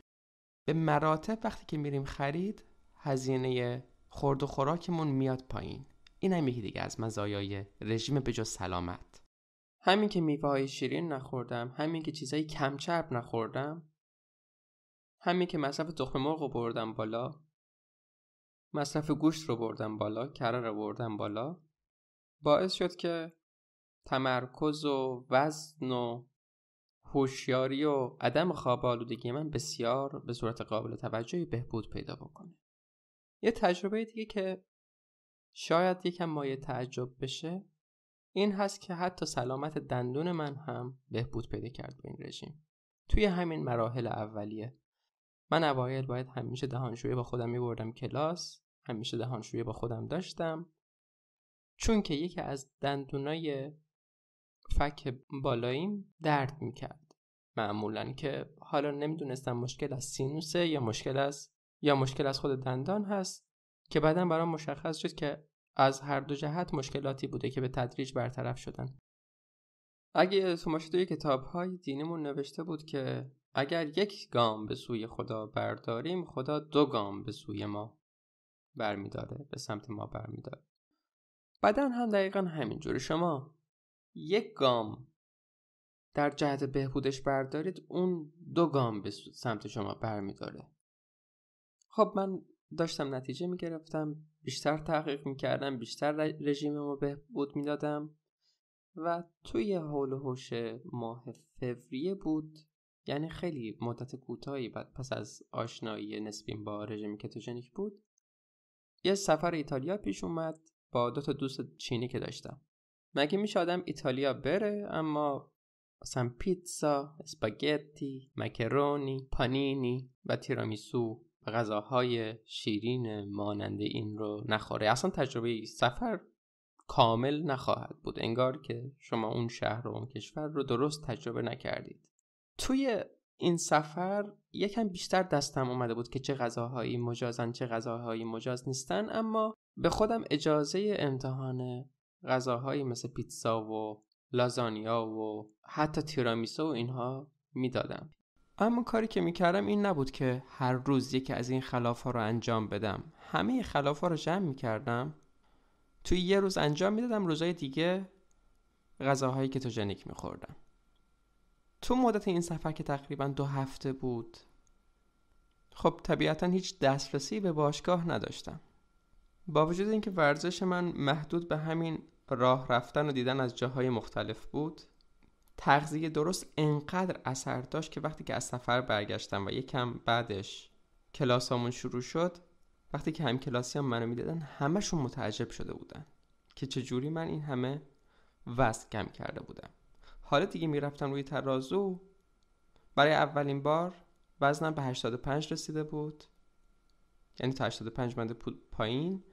به مراتب وقتی که میریم خرید هزینه خورد و خوراکمون میاد پایین این هم دیگه از مزایای رژیم به سلامت همین که میوه شیرین نخوردم همین که چیزای کم چرب نخوردم همین که مصرف تخم مرغ رو بردم بالا مصرف گوشت رو بردم بالا کره رو بردم بالا باعث شد که تمرکز و وزن و هوشیاری و عدم خواب آلودگی من بسیار به صورت قابل توجهی بهبود پیدا بکنه یه تجربه دیگه که شاید یکم مایه تعجب بشه این هست که حتی سلامت دندون من هم بهبود پیدا کرد با این رژیم توی همین مراحل اولیه من اوایل باید همیشه دهانشویه با خودم بردم کلاس همیشه دهانشویه با خودم داشتم چون که یکی از دندونای فک بالاییم درد کرد معمولا که حالا نمیدونستم مشکل از سینوسه یا مشکل از یا مشکل از خود دندان هست که بعدا برام مشخص شد که از هر دو جهت مشکلاتی بوده که به تدریج برطرف شدن اگه یادتون توی کتاب های دینمون نوشته بود که اگر یک گام به سوی خدا برداریم خدا دو گام به سوی ما برمیداره به سمت ما برمیداره بعدا هم دقیقا همینجوری شما یک گام در جهت بهبودش بردارید اون دو گام به سمت شما برمیداره خب من داشتم نتیجه میگرفتم بیشتر تحقیق میکردم بیشتر رژیم رو بهبود میدادم و توی حول هوش ماه فوریه بود یعنی خیلی مدت کوتاهی بعد پس از آشنایی نسبیم با رژیم کتوژنیک بود یه سفر ایتالیا پیش اومد با دو تا دوست چینی که داشتم مگه میشه آدم ایتالیا بره اما مثلا پیتزا، اسپاگتی، مکرونی، پانینی و تیرامیسو و غذاهای شیرین مانند این رو نخوره اصلا تجربه سفر کامل نخواهد بود انگار که شما اون شهر و اون کشور رو درست تجربه نکردید توی این سفر یکم بیشتر دستم اومده بود که چه غذاهایی مجازن چه غذاهایی مجاز نیستن اما به خودم اجازه امتحان غذاهایی مثل پیتزا و لازانیا و حتی تیرامیسو و اینها میدادم اما کاری که میکردم این نبود که هر روز یکی از این خلاف ها رو انجام بدم همه خلاف ها رو جمع میکردم توی یه روز انجام میدادم روزای دیگه غذاهایی کتوژنیک میخوردم تو مدت این سفر که تقریبا دو هفته بود خب طبیعتا هیچ دسترسی به باشگاه نداشتم با وجود اینکه ورزش من محدود به همین راه رفتن و دیدن از جاهای مختلف بود تغذیه درست انقدر اثر داشت که وقتی که از سفر برگشتم و یکم بعدش کلاسامون شروع شد وقتی که هم کلاسی هم منو میدادن همهشون متعجب شده بودن که چجوری من این همه وزن کم کرده بودم حالا دیگه میرفتم روی ترازو برای اولین بار وزنم به 85 رسیده بود یعنی تا 85 منده پایین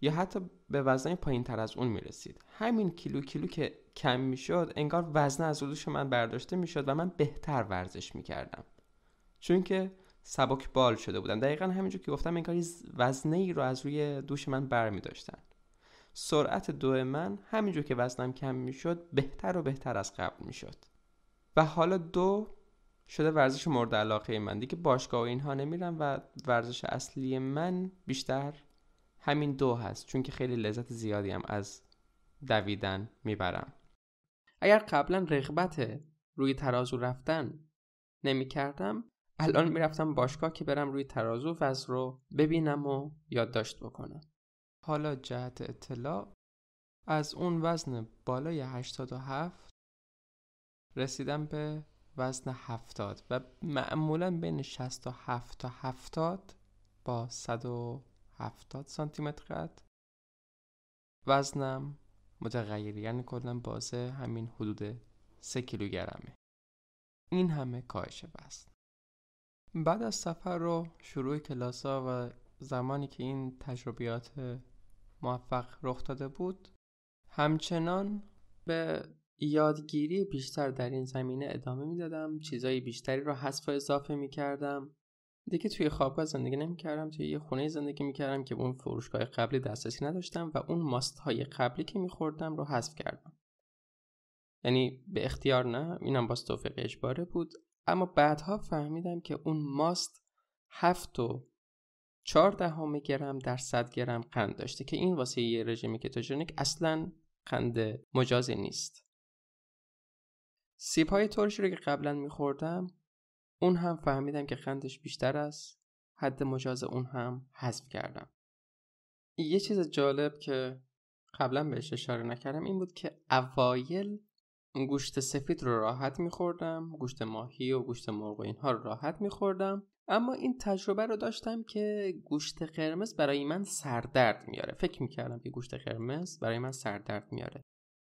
یا حتی به وزن پایین تر از اون میرسید همین کیلو کیلو که کم میشد انگار وزنه از دوش من برداشته میشد و من بهتر ورزش میکردم چون که سبک بال شده بودم دقیقا همینجور که گفتم انگار وزنه ای رو از روی دوش من برمیداشتن داشتن سرعت دو من همینجور که وزنم کم میشد بهتر و بهتر از قبل میشد و حالا دو شده ورزش مورد علاقه من دیگه باشگاه و اینها نمیرم و ورزش اصلی من بیشتر همین دو هست چون که خیلی لذت زیادی هم از دویدن میبرم اگر قبلا رغبت روی ترازو رفتن نمی کردم الان میرفتم باشگاه که برم روی ترازو وزن رو ببینم و یادداشت بکنم حالا جهت اطلاع از اون وزن بالای 87 رسیدم به وزن 70 و معمولا بین 67 تا 70 با 170 سانتی متر قد وزنم متغیریان یعنی بازه همین حدود 3 کیلوگرمه این همه کاهش وزن بعد از سفر رو شروع کلاس ها و زمانی که این تجربیات موفق رخ داده بود همچنان به یادگیری بیشتر در این زمینه ادامه میدادم چیزایی بیشتری رو حذف و اضافه میکردم دیگه توی خوابگاه زندگی نمیکردم توی یه خونه زندگی میکردم که اون فروشگاه قبلی دسترسی نداشتم و اون ماست های قبلی که میخوردم رو حذف کردم یعنی به اختیار نه اینم باز توفیق اجباره بود اما بعدها فهمیدم که اون ماست هفت و چهار دهم گرم در صد گرم قند داشته که این واسه یه رژیم کتوژنیک اصلا قند مجازی نیست سیب های ترشی رو که قبلا میخوردم اون هم فهمیدم که خندش بیشتر است. حد مجاز اون هم حذف کردم یه چیز جالب که قبلا بهش اشاره نکردم این بود که اوایل گوشت سفید رو راحت میخوردم گوشت ماهی و گوشت مرغ و اینها رو راحت میخوردم اما این تجربه رو داشتم که گوشت قرمز برای من سردرد میاره فکر میکردم که گوشت قرمز برای من سردرد میاره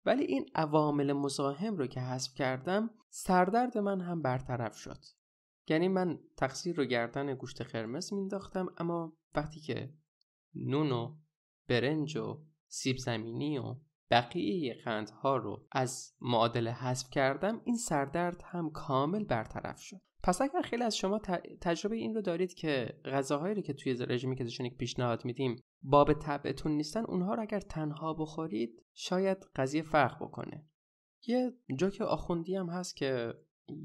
ولی این عوامل مزاحم رو که حذف کردم سردرد من هم برطرف شد یعنی من تقصیر رو گردن گوشت قرمز مینداختم اما وقتی که نون و برنج و سیب زمینی و بقیه قندها رو از معادله حذف کردم این سردرد هم کامل برطرف شد پس اگر خیلی از شما تجربه این رو دارید که غذاهایی رو که توی رژیم یک پیشنهاد میدیم باب طبعتون نیستن اونها رو اگر تنها بخورید شاید قضیه فرق بکنه یه جوک آخوندی هم هست که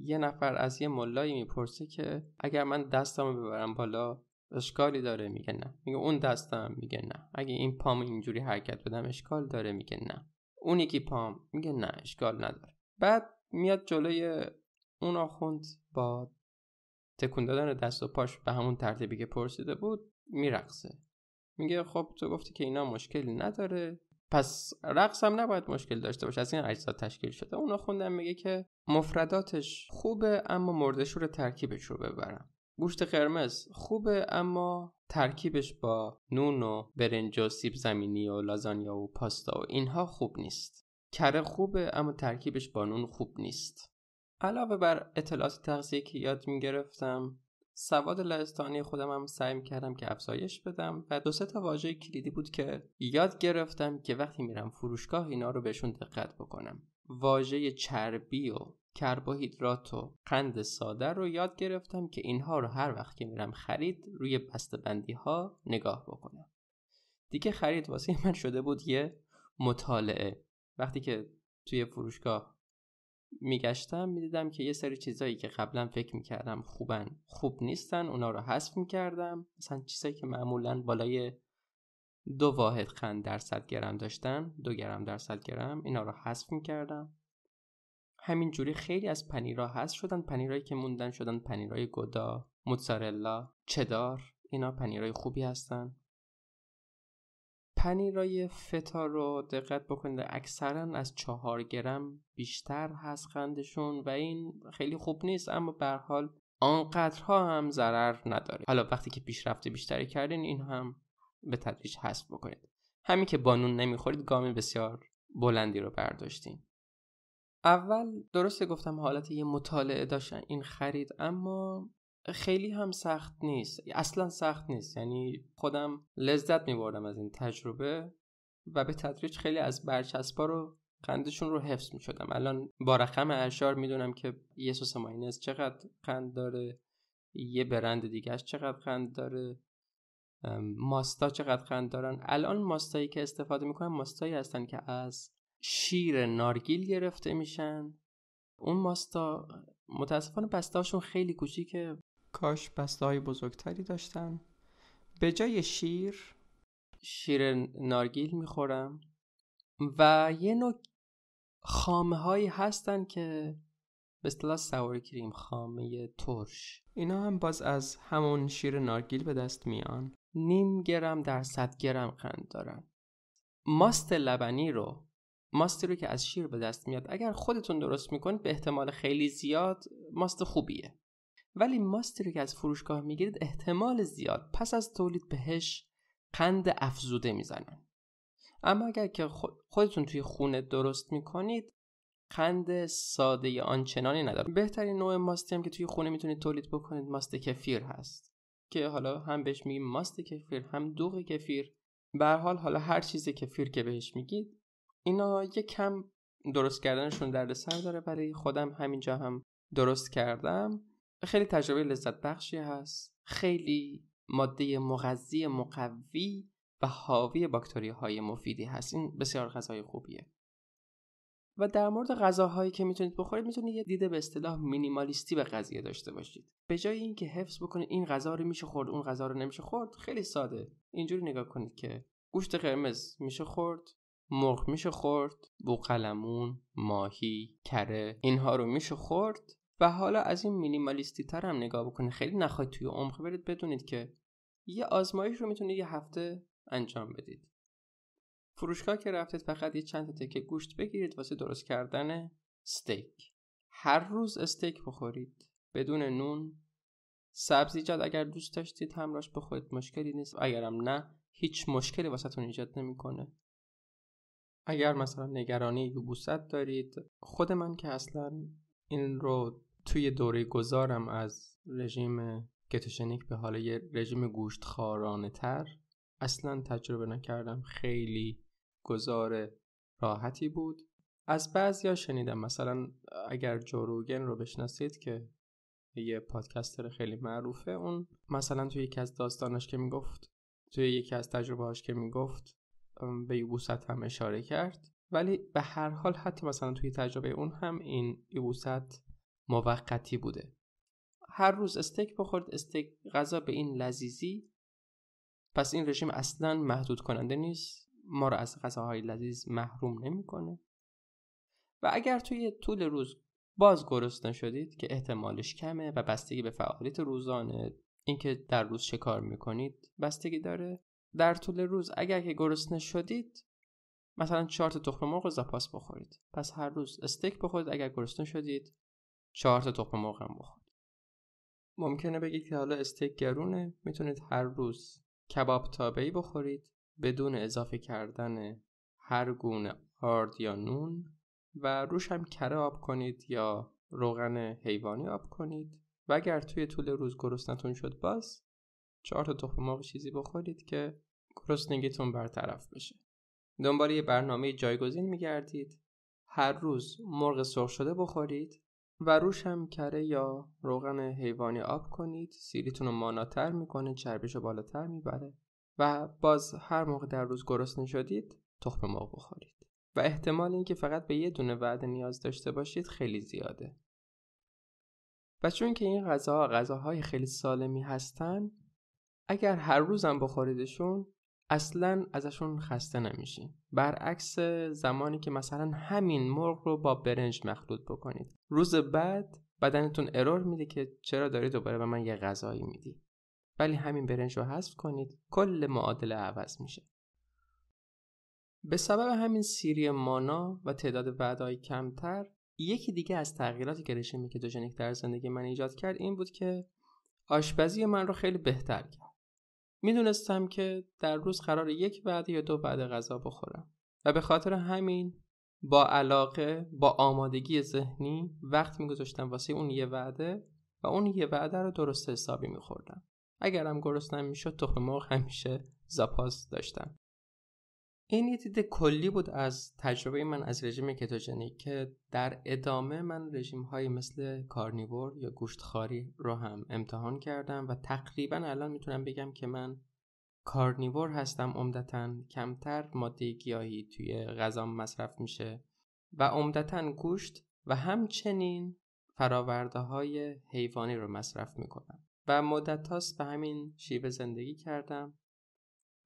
یه نفر از یه ملایی میپرسه که اگر من دستم ببرم بالا اشکالی داره میگه نه میگه اون دستم میگه نه اگه این پام اینجوری حرکت بدم اشکال داره میگه نه اون یکی پام میگه نه اشکال نداره بعد میاد جلوی اون آخوند با تکون دادن دست و پاش به همون ترتیبی که پرسیده بود میرقصه میگه خب تو گفتی که اینا مشکلی نداره پس رقص هم نباید مشکل داشته باشه از این اجزا تشکیل شده اونا خوندم میگه که مفرداتش خوبه اما مردشور ترکیبش رو ببرم گوشت قرمز خوبه اما ترکیبش با نون و برنج و سیب زمینی و لازانیا و پاستا و اینها خوب نیست کره خوبه اما ترکیبش با نون خوب نیست علاوه بر اطلاعات تغذیه که یاد میگرفتم سواد لهستانی خودم هم سعی کردم که افزایش بدم و دو سه تا واژه کلیدی بود که یاد گرفتم که وقتی میرم فروشگاه اینا رو بهشون دقت بکنم واژه چربی و کربوهیدرات و قند ساده رو یاد گرفتم که اینها رو هر وقت که میرم خرید روی بندی ها نگاه بکنم دیگه خرید واسه من شده بود یه مطالعه وقتی که توی فروشگاه میگشتم میدیدم که یه سری چیزایی که قبلا فکر میکردم خوبن خوب نیستن اونا رو حذف میکردم مثلا چیزایی که معمولا بالای دو واحد خند صد گرم داشتن دو گرم درصد گرم اینا رو حذف میکردم همینجوری خیلی از پنیرها حذف شدن پنیرهایی که موندن شدن پنیرهای گدا موتزارلا چدار اینا پنیرهای خوبی هستن پنیرای فتا رو دقت بکنید اکثرا از چهار گرم بیشتر هست خندشون و این خیلی خوب نیست اما به حال آنقدرها هم ضرر نداره حالا وقتی که پیشرفته بیشتری کردین این هم به تدریج حذف بکنید همین که بانون نمیخورید گامی بسیار بلندی رو برداشتین اول درسته گفتم حالت یه مطالعه داشتن این خرید اما خیلی هم سخت نیست اصلا سخت نیست یعنی خودم لذت میبردم از این تجربه و به تدریج خیلی از برچسبا رو قندشون رو حفظ می شدم الان با رقم اشار میدونم که یه سوس ماینز چقدر قند داره یه برند دیگهش چقدر قند داره ماستا چقدر قند دارن الان ماستایی که استفاده کنم ماستایی هستن که از شیر نارگیل گرفته میشن اون ماستا متاسفانه بستهاشون خیلی کوچیکه کاش بسته های بزرگتری داشتم به جای شیر شیر نارگیل میخورم و یه نوع خامه هایی هستن که به اصطلاح سوار کریم خامه ترش اینا هم باز از همون شیر نارگیل به دست میان نیم گرم در صد گرم قند دارن ماست لبنی رو ماستی رو که از شیر به دست میاد اگر خودتون درست میکنید به احتمال خیلی زیاد ماست خوبیه ولی ماستی رو که از فروشگاه میگیرید احتمال زیاد پس از تولید بهش قند افزوده میزنن اما اگر که خودتون توی خونه درست میکنید قند ساده آنچنانی نداره بهترین نوع ماستی هم که توی خونه میتونید تولید بکنید ماست کفیر هست که حالا هم بهش میگیم ماست کفیر هم دوغ کفیر به حال حالا هر چیز کفیر که بهش میگید اینا یه کم درست کردنشون دردسر داره برای خودم همینجا هم درست کردم خیلی تجربه لذت بخشی هست خیلی ماده مغذی مقوی و حاوی باکتری های مفیدی هست این بسیار غذای خوبیه و در مورد غذاهایی که میتونید بخورید میتونید یه دیده به اصطلاح مینیمالیستی به قضیه داشته باشید به جای اینکه حفظ بکنید این غذا رو میشه خورد اون غذا رو نمیشه خورد خیلی ساده اینجوری نگاه کنید که گوشت قرمز میشه خورد مرغ میشه خورد بوقلمون ماهی کره اینها رو میشه خورد و حالا از این مینیمالیستی تر هم نگاه بکنید خیلی نخواهید توی عمق برید بدونید که یه آزمایش رو میتونید یه هفته انجام بدید فروشگاه که رفتید فقط یه چند تکه گوشت بگیرید واسه درست کردن استیک هر روز استیک بخورید بدون نون سبزیجات اگر دوست داشتید همراش بخورید مشکلی نیست اگرم نه هیچ مشکلی واسهتون ایجاد نمیکنه اگر مثلا نگرانی یبوست دارید خود من که اصلا این رو توی دوره گذارم از رژیم کتوشنیک به حال یه رژیم گوشت خارانه تر اصلا تجربه نکردم خیلی گذار راحتی بود از بعضیا شنیدم مثلا اگر جوروگن رو بشناسید که یه پادکستر خیلی معروفه اون مثلا توی یکی از داستانش که میگفت توی یکی از هاش که میگفت به یبوست هم اشاره کرد ولی به هر حال حتی مثلا توی تجربه اون هم این یبوست موقتی بوده هر روز استیک بخورید استیک غذا به این لذیذی پس این رژیم اصلا محدود کننده نیست ما رو از غذاهای لذیذ محروم نمیکنه و اگر توی طول روز باز گرسنه شدید که احتمالش کمه و بستگی به فعالیت روزانه اینکه در روز چه کار میکنید بستگی داره در طول روز اگر که گرسنه شدید مثلا چهار تا تخم مرغ بخورید پس هر روز استیک بخورید اگر گرسنه شدید چهار تا تخم مرغ هم بخورید ممکنه بگید که حالا استیک گرونه میتونید هر روز کباب تابعی بخورید بدون اضافه کردن هر گونه آرد یا نون و روش هم کره آب کنید یا روغن حیوانی آب کنید و اگر توی طول روز گرسنتون شد باز چهار تا تخم مرغ چیزی بخورید که گرسنگیتون برطرف بشه دنبال یه برنامه جایگزین میگردید هر روز مرغ سرخ شده بخورید و روش هم کره یا روغن حیوانی آب کنید سیریتون رو ماناتر میکنه چربیش رو بالاتر میبره و باز هر موقع در روز گرسنه شدید تخم مرغ بخورید و احتمال اینکه فقط به یه دونه وعده نیاز داشته باشید خیلی زیاده و چون که این غذاها غذاهای خیلی سالمی هستن اگر هر روزم بخوریدشون اصلا ازشون خسته نمیشین برعکس زمانی که مثلا همین مرغ رو با برنج مخلوط بکنید روز بعد بدنتون ارور میده که چرا داری دوباره به من یه غذایی میدی ولی همین برنج رو حذف کنید کل معادله عوض میشه به سبب همین سیری مانا و تعداد وعدهای کمتر یکی دیگه از تغییراتی که که کتوژنیک در زندگی من ایجاد کرد این بود که آشپزی من رو خیلی بهتر کرد میدونستم که در روز قرار یک وعده یا دو وعده غذا بخورم و به خاطر همین با علاقه با آمادگی ذهنی وقت میگذاشتم واسه اون یه وعده و اون یه وعده رو درست حسابی میخوردم اگرم گرسنه میشد تخم مرغ همیشه زاپاس داشتم این یه دید کلی بود از تجربه من از رژیم کتوژنیک که در ادامه من رژیم های مثل کارنیور یا گوشتخواری رو هم امتحان کردم و تقریبا الان میتونم بگم که من کارنیور هستم عمدتا کمتر ماده گیاهی توی غذام مصرف میشه و عمدتا گوشت و همچنین فراورده های حیوانی رو مصرف میکنم و مدت هاست به همین شیوه زندگی کردم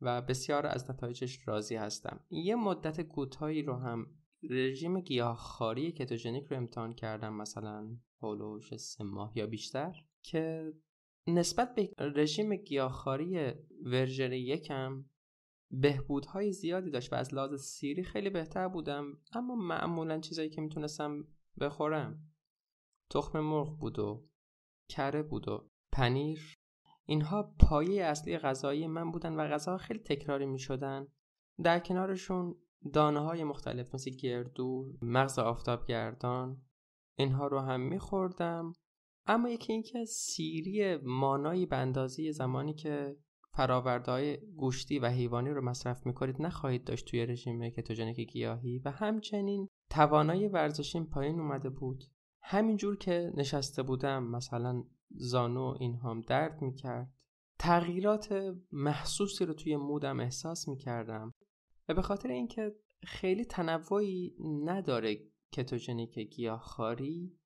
و بسیار از نتایجش راضی هستم یه مدت کوتاهی رو هم رژیم گیاهخواری کتوژنیک رو امتحان کردم مثلا هولوش سه ماه یا بیشتر که نسبت به رژیم گیاهخواری ورژن یکم بهبودهای زیادی داشت و از لحاظ سیری خیلی بهتر بودم اما معمولا چیزایی که میتونستم بخورم تخم مرغ بود و کره بود و پنیر اینها پایه اصلی غذایی من بودن و غذا خیلی تکراری می شدن. در کنارشون دانه های مختلف مثل گردو، مغز آفتابگردان اینها رو هم می خوردم. اما یکی اینکه سیری مانایی به زمانی که فراوردهای گوشتی و حیوانی رو مصرف کنید نخواهید داشت توی رژیم کتوژنیک گیاهی و همچنین توانایی ورزشین پایین اومده بود همینجور که نشسته بودم مثلا زانو این هم درد میکرد تغییرات محسوسی رو توی مودم احساس میکردم و به خاطر اینکه خیلی تنوعی نداره کتوژنیک گیاهخواری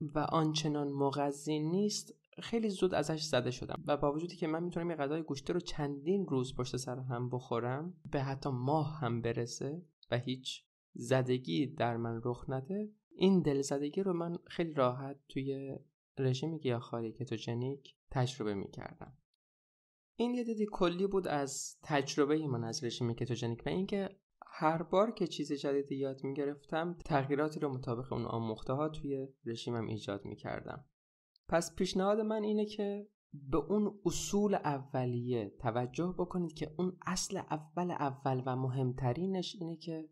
و آنچنان مغذی نیست خیلی زود ازش زده شدم و با وجودی که من میتونم یه غذای گوشته رو چندین روز پشت سر هم بخورم به حتی ماه هم برسه و هیچ زدگی در من رخ نده این دلزدگی رو من خیلی راحت توی رژیم گیاهخواری کتوژنیک تجربه میکردم این یه دیدی کلی بود از تجربه من از رژیم کتوژنیک و اینکه هر بار که چیز جدیدی یاد میگرفتم تغییراتی رو مطابق اون آموخته ها توی رژیمم ایجاد میکردم پس پیشنهاد من اینه که به اون اصول اولیه توجه بکنید که اون اصل اول اول و مهمترینش اینه که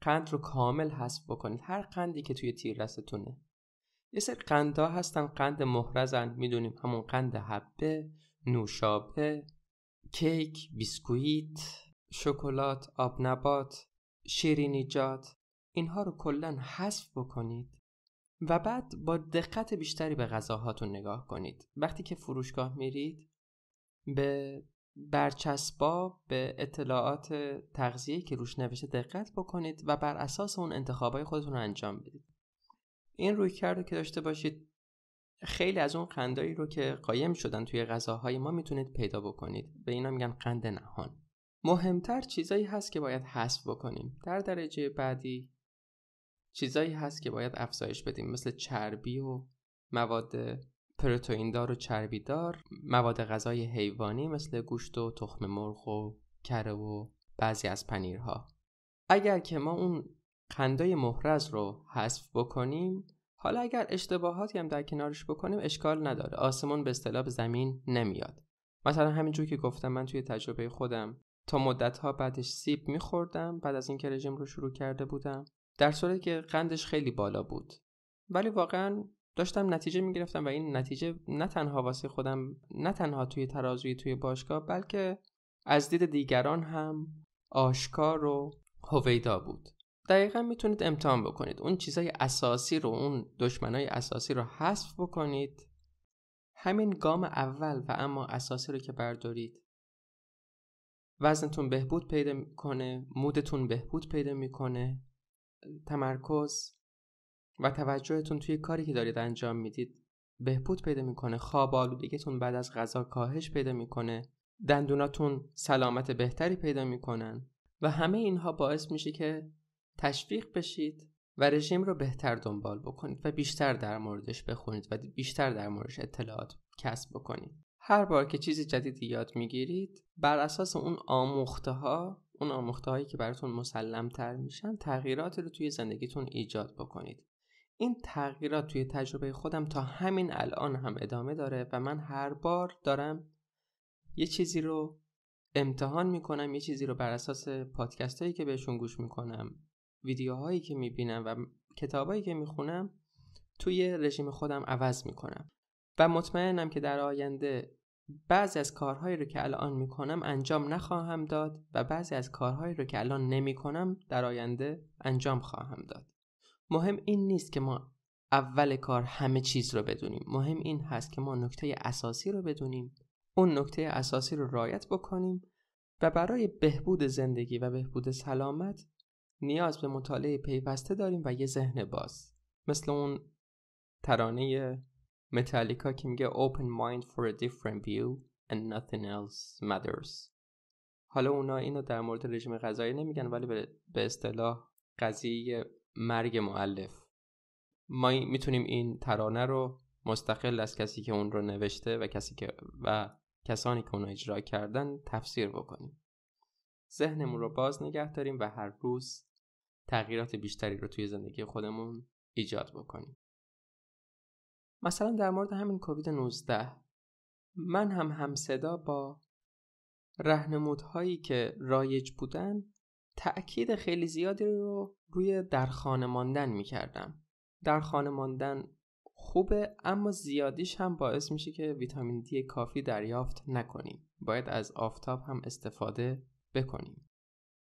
قند رو کامل حذف بکنید هر قندی که توی تیر رستتونه یه سری قندها هستن قند محرزن میدونیم همون قند حبه نوشابه کیک بیسکویت شکلات آب نبات شیرینیجات اینها رو کلا حذف بکنید و بعد با دقت بیشتری به غذاهاتون نگاه کنید وقتی که فروشگاه میرید به برچسبا به اطلاعات تغذیه که روش نوشته دقت بکنید و بر اساس اون انتخابای خودتون رو انجام بدید این روی کرده که داشته باشید خیلی از اون قندایی رو که قایم شدن توی غذاهای ما میتونید پیدا بکنید به اینا میگن قند نهان مهمتر چیزایی هست که باید حذف بکنیم در درجه بعدی چیزایی هست که باید افزایش بدیم مثل چربی و مواد پروتئیندار و چربیدار مواد غذای حیوانی مثل گوشت و تخم مرغ و کره و بعضی از پنیرها اگر که ما اون قندای محرز رو حذف بکنیم حالا اگر اشتباهاتی هم در کنارش بکنیم اشکال نداره آسمون به اصطلاح زمین نمیاد مثلا همینجور که گفتم من توی تجربه خودم تا مدت ها بعدش سیب میخوردم بعد از اینکه رژیم رو شروع کرده بودم در صورتی که قندش خیلی بالا بود ولی واقعا داشتم نتیجه میگرفتم و این نتیجه نه تنها واسه خودم نه تنها توی ترازوی توی باشگاه بلکه از دید دیگران هم آشکار و هویدا بود دقیقا میتونید امتحان بکنید اون چیزای اساسی رو اون دشمنای اساسی رو حذف بکنید همین گام اول و اما اساسی رو که بردارید وزنتون بهبود پیدا میکنه مودتون بهبود پیدا میکنه تمرکز و توجهتون توی کاری که دارید انجام میدید بهبود پیدا میکنه خواب آلودگیتون بعد از غذا کاهش پیدا میکنه دندوناتون سلامت بهتری پیدا میکنن و همه اینها باعث میشه که تشویق بشید و رژیم رو بهتر دنبال بکنید و بیشتر در موردش بخونید و بیشتر در موردش اطلاعات کسب بکنید هر بار که چیز جدیدی یاد میگیرید بر اساس اون آموخته ها اون آموخته هایی که براتون مسلم تر میشن تغییرات رو توی زندگیتون ایجاد بکنید این تغییرات توی تجربه خودم تا همین الان هم ادامه داره و من هر بار دارم یه چیزی رو امتحان میکنم یه چیزی رو بر اساس پادکست هایی که بهشون گوش میکنم ویدیوهایی که میبینم و کتابایی که میخونم توی رژیم خودم عوض میکنم و مطمئنم که در آینده بعضی از کارهایی رو که الان میکنم انجام نخواهم داد و بعضی از کارهایی رو که الان نمیکنم در آینده انجام خواهم داد مهم این نیست که ما اول کار همه چیز رو بدونیم مهم این هست که ما نکته اساسی رو بدونیم اون نکته اساسی رو رایت بکنیم و برای بهبود زندگی و بهبود سلامت نیاز به مطالعه پیوسته داریم و یه ذهن باز مثل اون ترانه متالیکا که میگه open mind for a different view and nothing else matters حالا اونا اینو در مورد رژیم غذایی نمیگن ولی به اصطلاح قضیه مرگ معلف ما میتونیم این ترانه رو مستقل از کسی که اون رو نوشته و کسی که و کسانی که اون رو اجرا کردن تفسیر بکنیم ذهنمون رو باز نگه داریم و هر روز تغییرات بیشتری رو توی زندگی خودمون ایجاد بکنیم مثلا در مورد همین کووید 19 من هم همصدا با رهنمودهایی که رایج بودن تأکید خیلی زیادی رو روی در خانه ماندن میکردم در خانه ماندن خوبه اما زیادیش هم باعث میشه که ویتامین دی کافی دریافت نکنیم باید از آفتاب هم استفاده بکنیم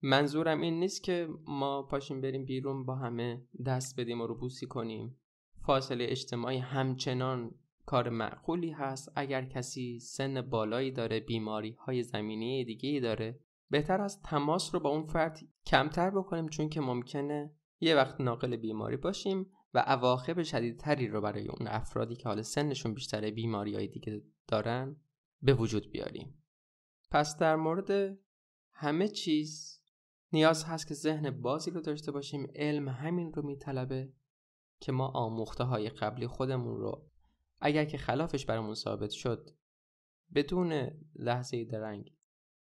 منظورم این نیست که ما پاشیم بریم بیرون با همه دست بدیم و روبوسی کنیم فاصله اجتماعی همچنان کار معقولی هست اگر کسی سن بالایی داره بیماری های زمینی دیگه ای داره بهتر از تماس رو با اون فرد کمتر بکنیم چون که ممکنه یه وقت ناقل بیماری باشیم و عواقب شدیدتری رو برای اون افرادی که حال سنشون بیشتره بیماری های دیگه دارن به وجود بیاریم پس در مورد همه چیز نیاز هست که ذهن بازی رو داشته باشیم علم همین رو میطلبه که ما آموخته های قبلی خودمون رو اگر که خلافش برامون ثابت شد بدون لحظه درنگ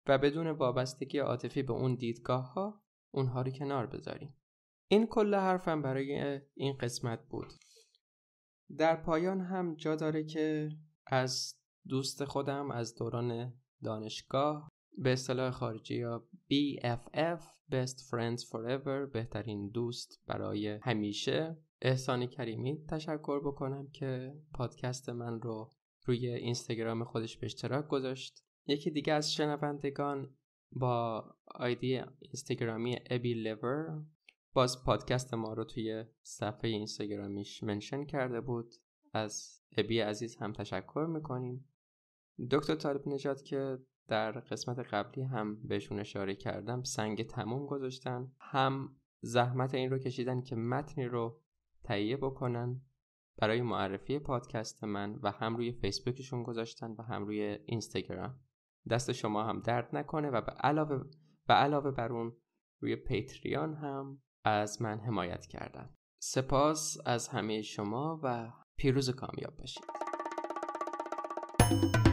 و بدون وابستگی عاطفی به اون دیدگاه ها اونها رو کنار بذاریم این کل حرفم برای این قسمت بود در پایان هم جا داره که از دوست خودم از دوران دانشگاه به اصطلاح خارجی یا BFF Best Friends Forever بهترین دوست برای همیشه احسانی کریمی تشکر بکنم که پادکست من رو روی اینستاگرام خودش به اشتراک گذاشت یکی دیگه از شنوندگان با آیدی اینستاگرامی ابی لیور باز پادکست ما رو توی صفحه اینستاگرامیش منشن کرده بود از ابی عزیز هم تشکر میکنیم دکتر طالب نجات که در قسمت قبلی هم بهشون اشاره کردم سنگ تموم گذاشتن هم زحمت این رو کشیدن که متنی رو تهیه بکنن برای معرفی پادکست من و هم روی فیسبوکشون گذاشتن و هم روی اینستاگرام دست شما هم درد نکنه و علاوه و علاوه بر اون روی پیتریان هم از من حمایت کردن سپاس از همه شما و پیروز کامیاب باشید